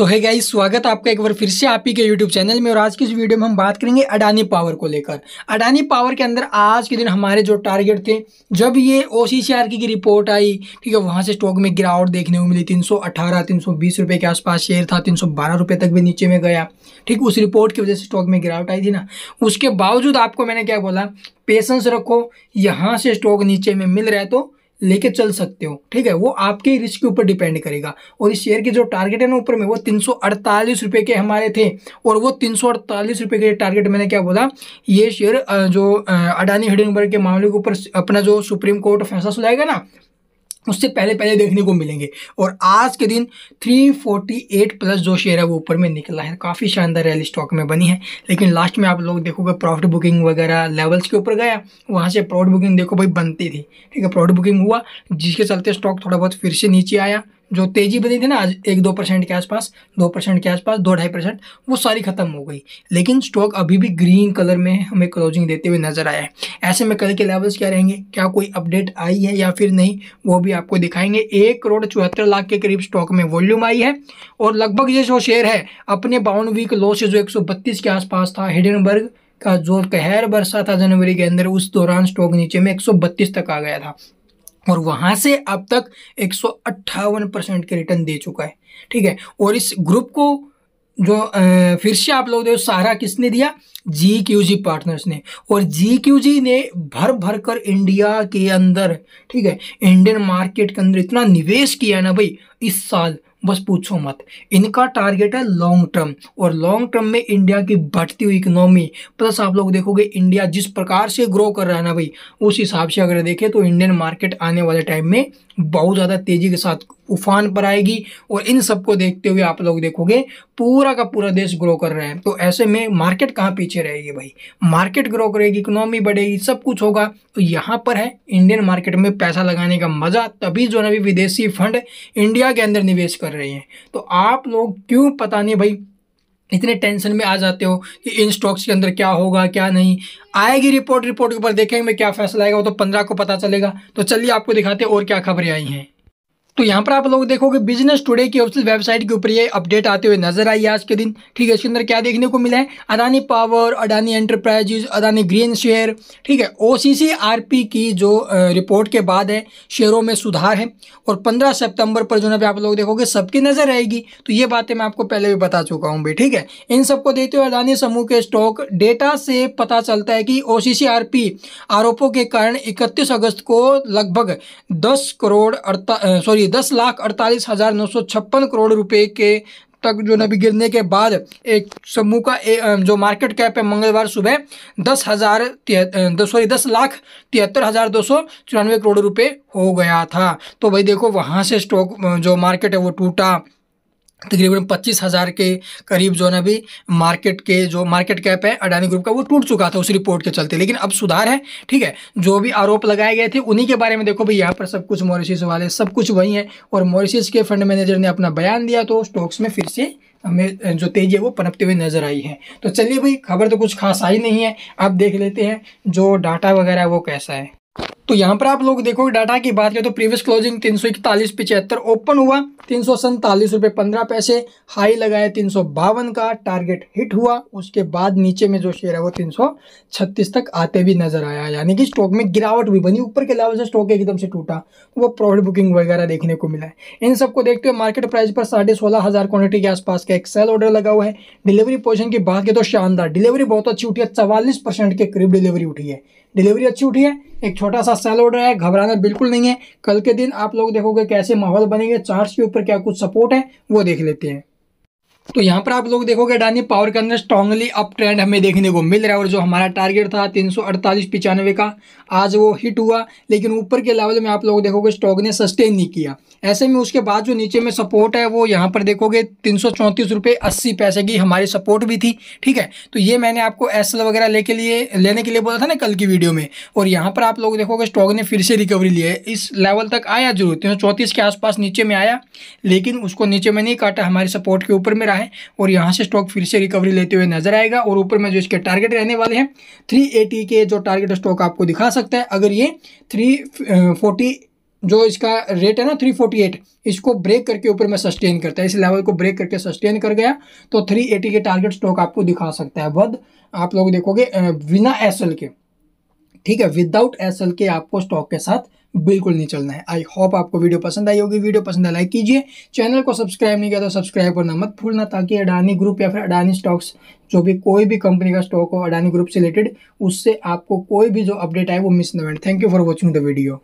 सो है गाइस स्वागत आपका एक बार फिर से आप ही के यूट्यूब चैनल में और आज की इस वीडियो में हम बात करेंगे अडानी पावर को लेकर अडानी पावर के अंदर आज के दिन हमारे जो टारगेट थे जब ये ओ की, की रिपोर्ट आई ठीक है वहाँ से स्टॉक में गिरावट देखने को मिली 318 320 रुपए के आसपास शेयर था 312 रुपए तक भी नीचे में गया ठीक उस रिपोर्ट की वजह से स्टॉक में गिरावट आई थी ना उसके बावजूद आपको मैंने क्या बोला पेशेंस रखो यहाँ से स्टॉक नीचे में मिल रहा है तो लेके चल सकते हो ठीक है वो आपके रिस्क के ऊपर डिपेंड करेगा और इस शेयर के जो टारगेट है ना ऊपर में वो तीन रुपए के हमारे थे और वो तीन रुपए के टारगेट मैंने क्या बोला ये शेयर जो अडानी हिडनबर्ग के मामले के ऊपर अपना जो सुप्रीम कोर्ट फैसला सुनाएगा ना उससे पहले पहले देखने को मिलेंगे और आज के दिन 348 प्लस जो शेयर है वो ऊपर में निकला है काफ़ी शानदार रैली स्टॉक में बनी है लेकिन लास्ट में आप लोग देखोगे प्रॉफिट बुकिंग वगैरह लेवल्स के ऊपर गया वहाँ से प्रॉफिट बुकिंग देखो भाई बनती थी ठीक है प्रॉफिट बुकिंग हुआ जिसके चलते स्टॉक थोड़ा बहुत फिर से नीचे आया जो तेज़ी बनी थी ना आज एक दो परसेंट के आसपास दो परसेंट के आसपास दो ढाई परसेंट वो सारी ख़त्म हो गई लेकिन स्टॉक अभी भी ग्रीन कलर में हमें क्लोजिंग देते हुए नज़र आया है ऐसे में कल के लेवल्स क्या रहेंगे क्या कोई अपडेट आई है या फिर नहीं वो भी आपको दिखाएंगे एक करोड़ चौहत्तर लाख के करीब स्टॉक में वॉल्यूम आई है और लगभग ये जो शेयर है अपने बाउंड वीक लो से जो एक के आसपास था हिडनबर्ग का जो कहर बरसा था जनवरी के अंदर उस दौरान स्टॉक नीचे में 132 तक आ गया था और वहां से अब तक एक परसेंट के रिटर्न दे चुका है ठीक है और इस ग्रुप को जो फिर से आप लोग देखो सहारा किसने दिया जी क्यू जी पार्टनर्स ने और जी क्यू जी ने भर भर कर इंडिया के अंदर ठीक है इंडियन मार्केट के अंदर इतना निवेश किया ना भाई इस साल बस पूछो मत इनका टारगेट है लॉन्ग टर्म और लॉन्ग टर्म में इंडिया की बढ़ती हुई इकोनॉमी प्लस आप लोग देखोगे इंडिया जिस प्रकार से ग्रो कर रहा है ना भाई उस हिसाब से अगर देखें तो इंडियन मार्केट आने वाले टाइम में बहुत ज़्यादा तेज़ी के साथ उफान पर आएगी और इन सबको देखते हुए आप लोग देखोगे पूरा का पूरा देश ग्रो कर रहा है तो ऐसे में मार्केट कहाँ पीछे रहेगी भाई मार्केट ग्रो करेगी इकोनॉमी बढ़ेगी सब कुछ होगा तो यहाँ पर है इंडियन मार्केट में पैसा लगाने का मज़ा तभी जो है विदेशी फंड इंडिया के अंदर निवेश कर रहे हैं तो आप लोग क्यों पता नहीं भाई इतने टेंशन में आ जाते हो कि इन स्टॉक्स के अंदर क्या होगा क्या नहीं आएगी रिपोर्ट रिपोर्ट के ऊपर देखेंगे क्या फैसला आएगा वो तो पंद्रह को पता चलेगा तो चलिए आपको दिखाते हैं और क्या खबरें आई हैं तो यहाँ पर आप लोग देखोगे बिजनेस टुडे की ऑफिशियल वेबसाइट के ऊपर ये अपडेट आते हुए नजर आई आज के दिन ठीक है इसके अंदर क्या देखने को मिला है Adani power Adani enterprises Adani green share ठीक है ओ की जो रिपोर्ट के बाद है शेयरों में सुधार है और पंद्रह सितंबर पर जो ना आप लोग देखोगे सबकी नज़र रहेगी तो ये बातें मैं आपको पहले भी बता चुका हूँ भाई ठीक है इन सबको देते हुए अडानी समूह के स्टॉक डेटा से पता चलता है कि ओ आरोपों के कारण इकतीस अगस्त को लगभग दस करोड़ अड़ता सॉरी दस लाख अड़तालीस हज़ार नौ सौ छप्पन करोड़ रुपए के तक जो नबी गिरने के बाद एक समूह का ए, जो मार्केट कैप है मंगलवार सुबह दस हज़ार सॉरी दस लाख तिहत्तर हज़ार दो सौ चौरानवे करोड़ रुपए हो गया था तो भाई देखो वहां से स्टॉक जो मार्केट है वो टूटा तकरीबन पच्चीस हज़ार के करीब जो है ना अभी मार्केट के जो मार्केट कैप है अडानी ग्रुप का वो टूट चुका था उस रिपोर्ट के चलते लेकिन अब सुधार है ठीक है जो भी आरोप लगाए गए थे उन्हीं के बारे में देखो भाई यहाँ पर सब कुछ मॉरिशस वाले सब कुछ वही है और मॉरिशस के फंड मैनेजर ने अपना बयान दिया तो स्टॉक्स में फिर से हमें जो तेजी है वो पनपते हुए नजर आई है तो चलिए भाई खबर तो कुछ खास आई नहीं है आप देख लेते हैं जो डाटा वगैरह वो कैसा है तो यहाँ पर आप लोग देखोगे डाटा की बात करें तो प्रीवियस क्लोजिंग तीन सौ इकतालीस पिचहत्तर ओपन हुआ तीन सौ सैंतालीस रुपये पंद्रह पैसे हाई लगाए तीन सौ बावन का टारगेट हिट हुआ उसके बाद नीचे में जो शेयर है वो तीन सौ छत्तीस तक आते भी नजर आया यानी कि स्टॉक में गिरावट भी बनी ऊपर के लेवल से स्टॉक एकदम से टूटा वो प्रॉफिट बुकिंग वगैरह देखने को मिला है इन सबको देखते हुए मार्केट प्राइस पर साढ़े सोलह हज़ार क्वान्टिटी के आसपास का एक सेल ऑर्डर लगा हुआ है डिलीवरी पोजिशन की बात करें तो शानदार डिलीवरी बहुत अच्छी उठी है चवालीस परसेंट के करीब डिलीवरी उठी है डिलीवरी अच्छी उठी है एक छोटा सा सेल ऑर्डर है घबराना बिल्कुल नहीं है कल के दिन आप लोग देखोगे कैसे माहौल बनेंगे चार्ज के ऊपर क्या कुछ सपोर्ट है वो देख लेते हैं तो यहाँ पर आप लोग देखोगे अडानी पावर के अंदर स्ट्रांगली अप ट्रेंड हमें देखने को मिल रहा है और जो हमारा टारगेट था तीन सौ अड़तालीस पिचानवे का आज वो हिट हुआ लेकिन ऊपर के लेवल में आप लोग देखोगे स्टॉक ने सस्टेन नहीं किया ऐसे में उसके बाद जो नीचे में सपोर्ट है वो यहाँ पर देखोगे तीन सौ चौंतीस रुपये अस्सी पैसे की हमारी सपोर्ट भी थी ठीक है तो ये मैंने आपको एस वगैरह लेके लिए लेने के लिए बोला था ना कल की वीडियो में और यहाँ पर आप लोग देखोगे स्टॉक ने फिर से रिकवरी ली है इस लेवल तक आया जरूर तीन के आसपास नीचे में आया लेकिन उसको नीचे में नहीं काटा हमारी सपोर्ट के ऊपर में रहा है और यहाँ से स्टॉक फिर से रिकवरी लेते हुए नजर आएगा और ऊपर में जो इसके टारगेट रहने वाले हैं 380 के जो टारगेट स्टॉक आपको दिखा सकता है अगर ये 340 जो इसका रेट है ना 348 इसको ब्रेक करके ऊपर में सस्टेन करता है इस लेवल को ब्रेक करके सस्टेन कर गया तो 380 के टारगेट स्टॉक आपको दिखा सकता है बद आप लोग देखोगे बिना एस के ठीक है विदाउट एस के आपको स्टॉक के साथ बिल्कुल नहीं चलना है आई होप आपको वीडियो पसंद आई होगी वीडियो पसंद है लाइक कीजिए चैनल को सब्सक्राइब नहीं किया तो सब्सक्राइब करना मत भूलना ताकि अडानी ग्रुप या फिर अडानी स्टॉक्स जो भी कोई भी कंपनी का स्टॉक हो अडानी ग्रुप से रिलेटेड उससे आपको कोई भी जो अपडेट आए वो मिस न thank you for watching the video